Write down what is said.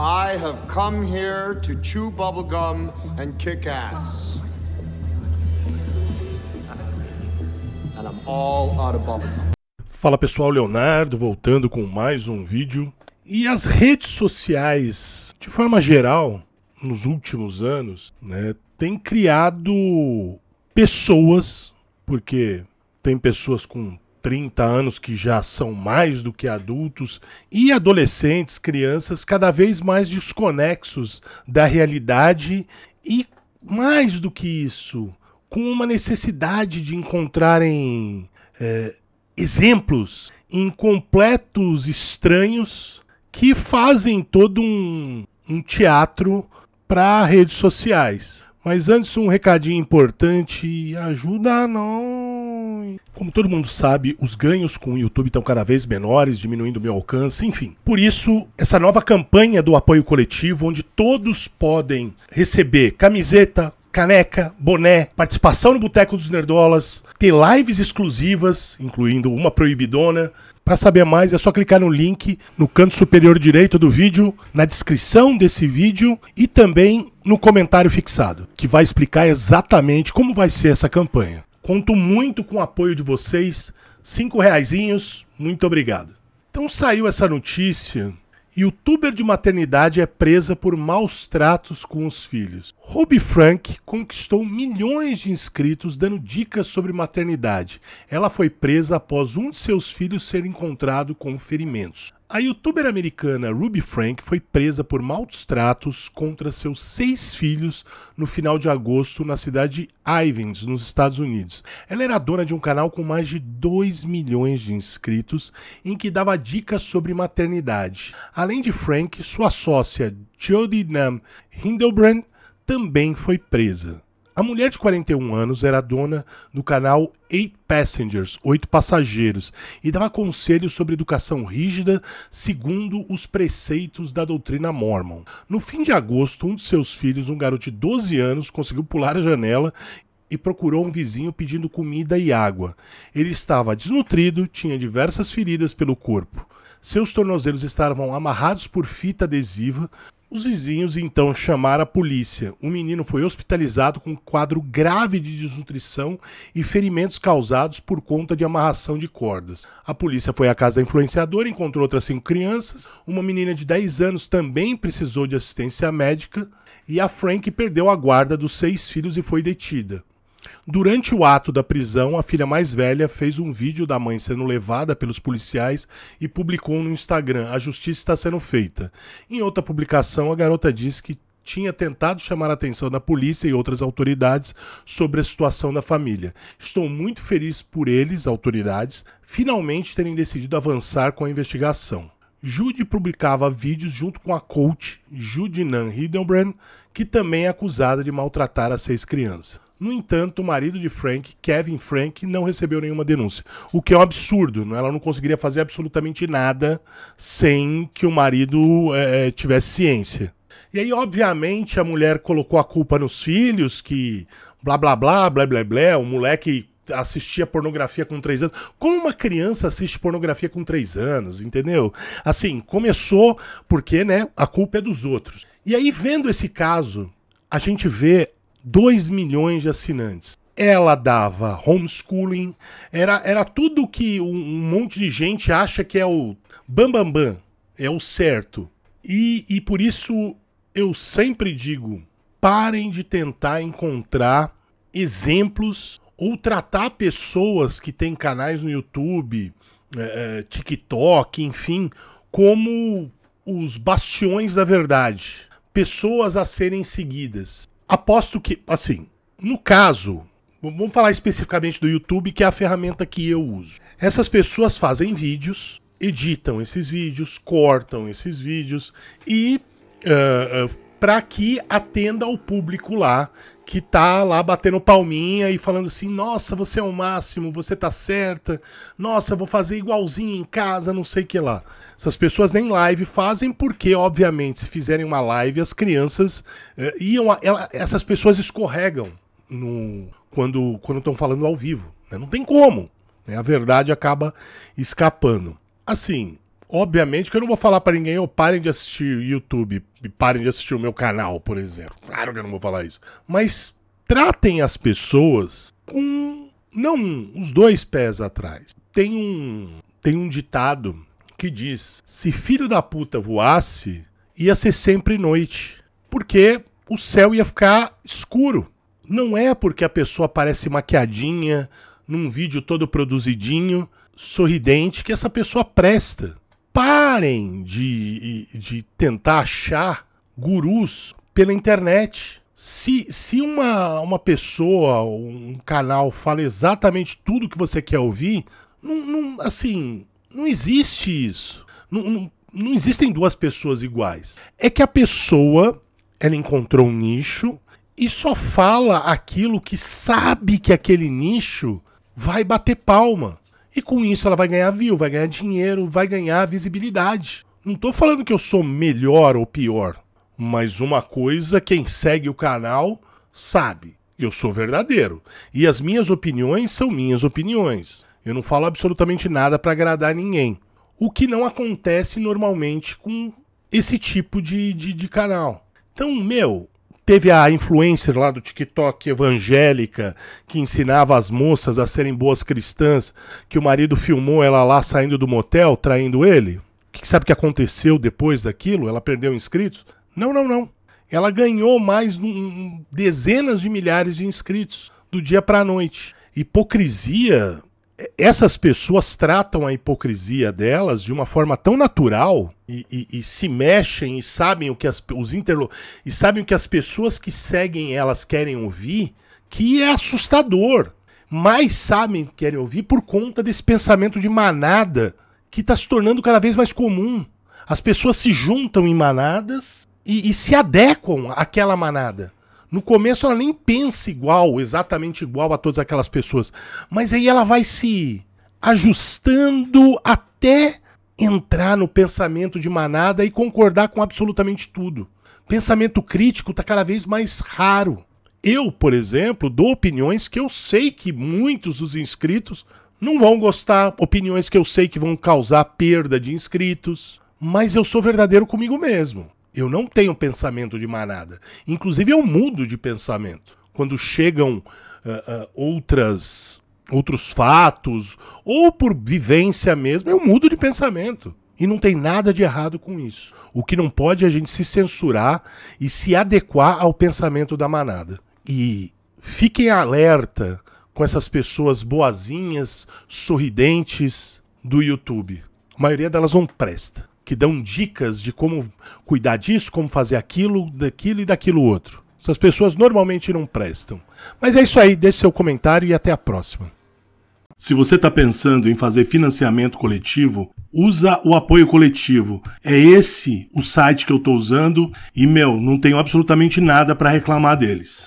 I have come here to chew bubblegum and kick ass. And I'm all out of bubblegum. Fala pessoal, Leonardo voltando com mais um vídeo. E as redes sociais, de forma geral, nos últimos anos, né, tem criado pessoas, porque tem pessoas com 30 anos que já são mais do que adultos, e adolescentes, crianças cada vez mais desconexos da realidade e, mais do que isso, com uma necessidade de encontrarem é, exemplos em completos estranhos que fazem todo um, um teatro para redes sociais. Mas antes, um recadinho importante: ajuda a nós como todo mundo sabe, os ganhos com o YouTube estão cada vez menores, diminuindo o meu alcance, enfim. Por isso, essa nova campanha do apoio coletivo, onde todos podem receber camiseta, caneca, boné, participação no Boteco dos Nerdolas, ter lives exclusivas, incluindo uma proibidona. Para saber mais é só clicar no link no canto superior direito do vídeo, na descrição desse vídeo e também no comentário fixado, que vai explicar exatamente como vai ser essa campanha. Conto muito com o apoio de vocês. Cinco reaisinhos, muito obrigado. Então saiu essa notícia. Youtuber de maternidade é presa por maus tratos com os filhos. Ruby Frank conquistou milhões de inscritos dando dicas sobre maternidade. Ela foi presa após um de seus filhos ser encontrado com ferimentos. A youtuber americana Ruby Frank foi presa por maus tratos contra seus seis filhos no final de agosto na cidade de Ivins, nos Estados Unidos. Ela era dona de um canal com mais de 2 milhões de inscritos em que dava dicas sobre maternidade. Além de Frank, sua sócia Jodie Nam Hindelbrand também foi presa. A mulher de 41 anos era dona do canal Eight Passengers, Oito Passageiros, e dava conselhos sobre educação rígida segundo os preceitos da doutrina mormon. No fim de agosto, um de seus filhos, um garoto de 12 anos, conseguiu pular a janela e procurou um vizinho pedindo comida e água. Ele estava desnutrido, tinha diversas feridas pelo corpo. Seus tornozelos estavam amarrados por fita adesiva, os vizinhos então chamaram a polícia. O menino foi hospitalizado com um quadro grave de desnutrição e ferimentos causados por conta de amarração de cordas. A polícia foi à casa da influenciadora, encontrou outras cinco crianças. Uma menina de 10 anos também precisou de assistência médica. E a Frank perdeu a guarda dos seis filhos e foi detida. Durante o ato da prisão, a filha mais velha fez um vídeo da mãe sendo levada pelos policiais e publicou no Instagram: A justiça está sendo feita. Em outra publicação, a garota diz que tinha tentado chamar a atenção da polícia e outras autoridades sobre a situação da família. Estou muito feliz por eles, autoridades, finalmente terem decidido avançar com a investigação. Jude publicava vídeos junto com a coach Judinan Hildenbrand, que também é acusada de maltratar as seis crianças. No entanto, o marido de Frank, Kevin Frank, não recebeu nenhuma denúncia. O que é um absurdo, né? ela não conseguiria fazer absolutamente nada sem que o marido é, é, tivesse ciência. E aí, obviamente, a mulher colocou a culpa nos filhos, que blá blá blá, blá blá blá, o moleque assistia pornografia com três anos. Como uma criança assiste pornografia com três anos, entendeu? Assim, começou porque, né, a culpa é dos outros. E aí, vendo esse caso, a gente vê 2 milhões de assinantes. Ela dava homeschooling, era, era tudo que um, um monte de gente acha que é o bam bam, bam, é o certo. E, e por isso eu sempre digo: parem de tentar encontrar exemplos ou tratar pessoas que têm canais no YouTube, é, é TikTok, enfim, como os bastiões da verdade, pessoas a serem seguidas aposto que, assim, no caso, vamos falar especificamente do YouTube, que é a ferramenta que eu uso. Essas pessoas fazem vídeos, editam esses vídeos, cortam esses vídeos e uh, uh, para que atenda o público lá que tá lá batendo palminha e falando assim: "Nossa, você é o máximo, você tá certa. Nossa, vou fazer igualzinho em casa, não sei que lá". Essas pessoas nem live fazem porque, obviamente, se fizerem uma live, as crianças eh, iam a, ela, essas pessoas escorregam no quando quando estão falando ao vivo, né? Não tem como. Né? A verdade acaba escapando. Assim, Obviamente que eu não vou falar para ninguém, ou parem de assistir YouTube, parem de assistir o meu canal, por exemplo. Claro que eu não vou falar isso. Mas tratem as pessoas com, não os dois pés atrás. Tem um, tem um ditado que diz: se filho da puta voasse, ia ser sempre noite, porque o céu ia ficar escuro. Não é porque a pessoa aparece maquiadinha, num vídeo todo produzidinho, sorridente, que essa pessoa presta parem de, de tentar achar gurus pela internet. Se, se uma, uma pessoa, um canal fala exatamente tudo que você quer ouvir, não, não assim, não existe isso. Não, não, não existem duas pessoas iguais. É que a pessoa, ela encontrou um nicho e só fala aquilo que sabe que aquele nicho vai bater palma. E com isso ela vai ganhar view, vai ganhar dinheiro, vai ganhar visibilidade. Não tô falando que eu sou melhor ou pior, mas uma coisa quem segue o canal sabe, eu sou verdadeiro e as minhas opiniões são minhas opiniões. Eu não falo absolutamente nada para agradar ninguém. O que não acontece normalmente com esse tipo de, de, de canal. Então, meu, Teve a influencer lá do TikTok evangélica que ensinava as moças a serem boas cristãs, que o marido filmou ela lá saindo do motel, traindo ele. Que sabe o que aconteceu depois daquilo? Ela perdeu inscritos? Não, não, não. Ela ganhou mais um, dezenas de milhares de inscritos do dia para a noite. Hipocrisia essas pessoas tratam a hipocrisia delas de uma forma tão natural e, e, e se mexem e sabem o que as, os interlo e sabem o que as pessoas que seguem elas querem ouvir que é assustador. Mais sabem que querem ouvir por conta desse pensamento de manada que está se tornando cada vez mais comum. As pessoas se juntam em manadas e, e se adequam àquela manada. No começo ela nem pensa igual, exatamente igual a todas aquelas pessoas, mas aí ela vai se ajustando até entrar no pensamento de manada e concordar com absolutamente tudo. Pensamento crítico está cada vez mais raro. Eu, por exemplo, dou opiniões que eu sei que muitos dos inscritos não vão gostar, opiniões que eu sei que vão causar perda de inscritos, mas eu sou verdadeiro comigo mesmo. Eu não tenho pensamento de manada. Inclusive, eu mudo de pensamento. Quando chegam uh, uh, outras, outros fatos, ou por vivência mesmo, eu mudo de pensamento. E não tem nada de errado com isso. O que não pode é a gente se censurar e se adequar ao pensamento da manada. E fiquem alerta com essas pessoas boazinhas, sorridentes do YouTube. A maioria delas não presta que dão dicas de como cuidar disso, como fazer aquilo, daquilo e daquilo outro. Essas pessoas normalmente não prestam. Mas é isso aí, deixe seu comentário e até a próxima. Se você está pensando em fazer financiamento coletivo, usa o apoio coletivo. É esse o site que eu estou usando e, meu, não tenho absolutamente nada para reclamar deles.